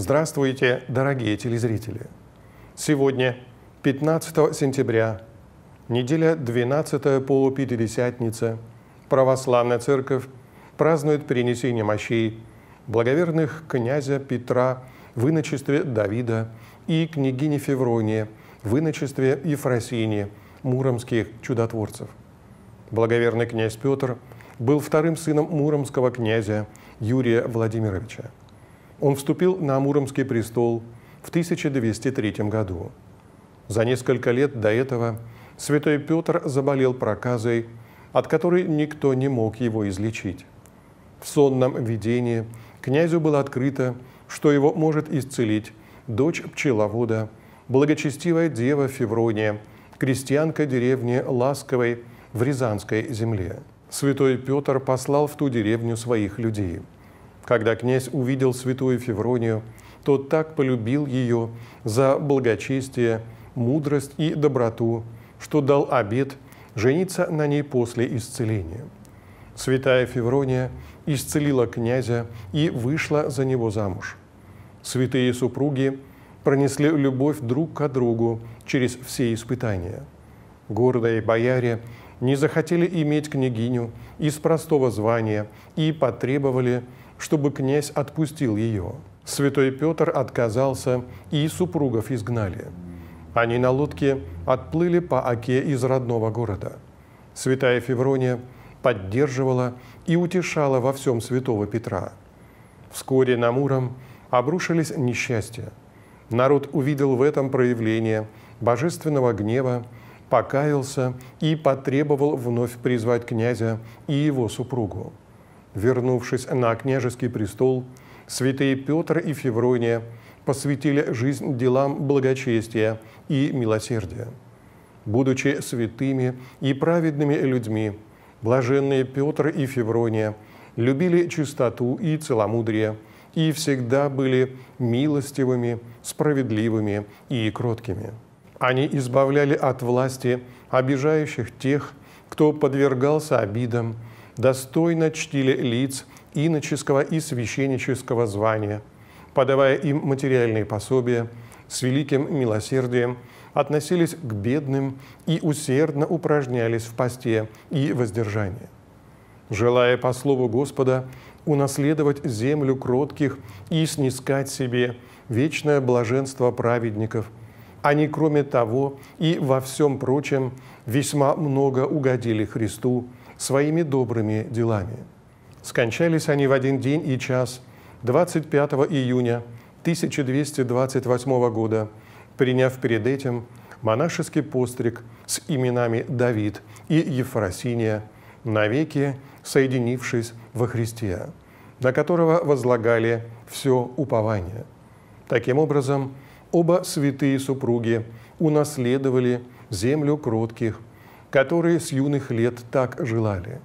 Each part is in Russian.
Здравствуйте, дорогие телезрители! Сегодня, 15 сентября, неделя 12 по Пятидесятница, Православная Церковь празднует принесение мощей благоверных князя Петра в иночестве Давида и княгини Февронии в иночестве Ефросинии, муромских чудотворцев. Благоверный князь Петр был вторым сыном муромского князя Юрия Владимировича – он вступил на Амуромский престол в 1203 году. За несколько лет до этого святой Петр заболел проказой, от которой никто не мог его излечить. В сонном видении князю было открыто, что его может исцелить дочь пчеловода, благочестивая дева Феврония, крестьянка деревни Ласковой в Рязанской земле. Святой Петр послал в ту деревню своих людей – когда князь увидел святую Февронию, то так полюбил ее за благочестие, мудрость и доброту, что дал обет жениться на ней после исцеления. Святая Феврония исцелила князя и вышла за него замуж. Святые супруги пронесли любовь друг к другу через все испытания. Гордые бояре не захотели иметь княгиню из простого звания и потребовали чтобы князь отпустил ее. Святой Петр отказался, и супругов изгнали. Они на лодке отплыли по оке из родного города. Святая Феврония поддерживала и утешала во всем святого Петра. Вскоре на Муром обрушились несчастья. Народ увидел в этом проявление божественного гнева, покаялся и потребовал вновь призвать князя и его супругу. Вернувшись на княжеский престол, святые Петр и Феврония посвятили жизнь делам благочестия и милосердия. Будучи святыми и праведными людьми, блаженные Петр и Феврония любили чистоту и целомудрие и всегда были милостивыми, справедливыми и кроткими. Они избавляли от власти обижающих тех, кто подвергался обидам, достойно чтили лиц иноческого и священнического звания, подавая им материальные пособия, с великим милосердием относились к бедным и усердно упражнялись в посте и воздержании. Желая по слову Господа унаследовать землю кротких и снискать себе вечное блаженство праведников, они, кроме того, и во всем прочем весьма много угодили Христу, своими добрыми делами. Скончались они в один день и час, 25 июня 1228 года, приняв перед этим монашеский постриг с именами Давид и Ефросиния, навеки соединившись во Христе, на которого возлагали все упование. Таким образом, оба святые супруги унаследовали землю кротких которые с юных лет так желали.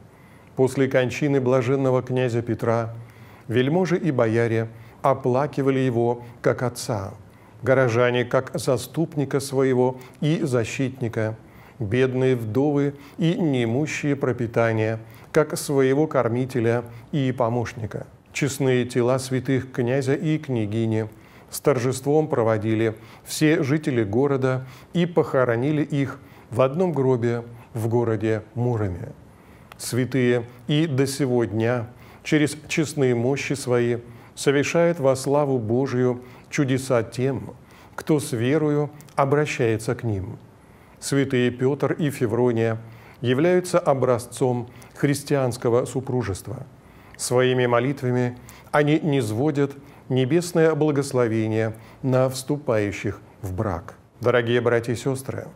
После кончины блаженного князя Петра вельможи и бояре оплакивали его как отца, горожане как заступника своего и защитника, бедные вдовы и неимущие пропитание как своего кормителя и помощника. Честные тела святых князя и княгини – с торжеством проводили все жители города и похоронили их – в одном гробе в городе Муроме. Святые и до сегодня через честные мощи свои совершают во славу Божию чудеса тем, кто с верою обращается к ним. Святые Петр и Феврония являются образцом христианского супружества. Своими молитвами они низводят небесное благословение на вступающих в брак. Дорогие братья и сестры,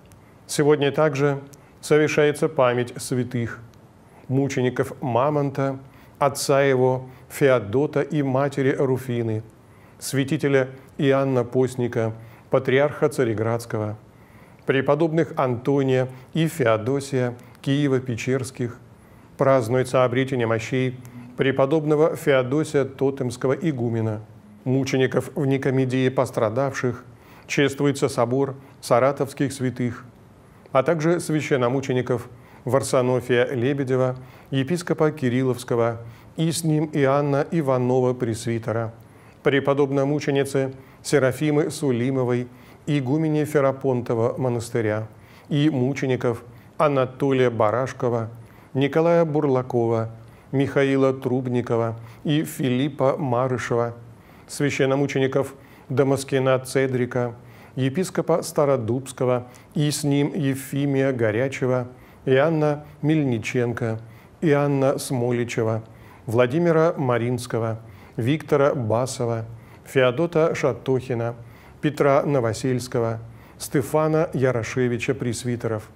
Сегодня также совершается память святых, мучеников Мамонта, отца его Феодота и матери Руфины, святителя Иоанна Постника, патриарха Цареградского, преподобных Антония и Феодосия Киева-Печерских, празднуется обретение мощей преподобного Феодосия Тотемского игумена, мучеников в Никомедии пострадавших, чествуется собор саратовских святых – а также священномучеников Варсонофия Лебедева, епископа Кирилловского и с ним Иоанна Иванова Пресвитера, преподобно-мученицы Серафимы Сулимовой, игумене Ферапонтова монастыря и мучеников Анатолия Барашкова, Николая Бурлакова, Михаила Трубникова и Филиппа Марышева, священномучеников Дамаскина Цедрика – епископа Стародубского и с ним Ефимия Горячева, Иоанна Мельниченко, Иоанна Смоличева, Владимира Маринского, Виктора Басова, Феодота Шатохина, Петра Новосельского, Стефана Ярошевича Пресвитеров,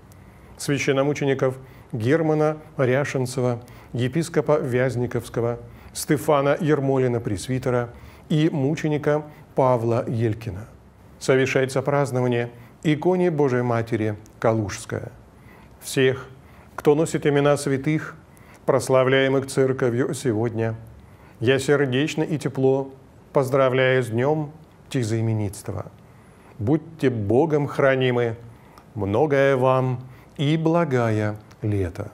священномучеников Германа Ряшенцева, епископа Вязниковского, Стефана Ермолина Пресвитера и мученика Павла Елькина совершается празднование иконе Божией Матери Калужская. Всех, кто носит имена святых, прославляемых Церковью сегодня, я сердечно и тепло поздравляю с Днем Тезаименитства. Будьте Богом хранимы, многое вам и благая лето.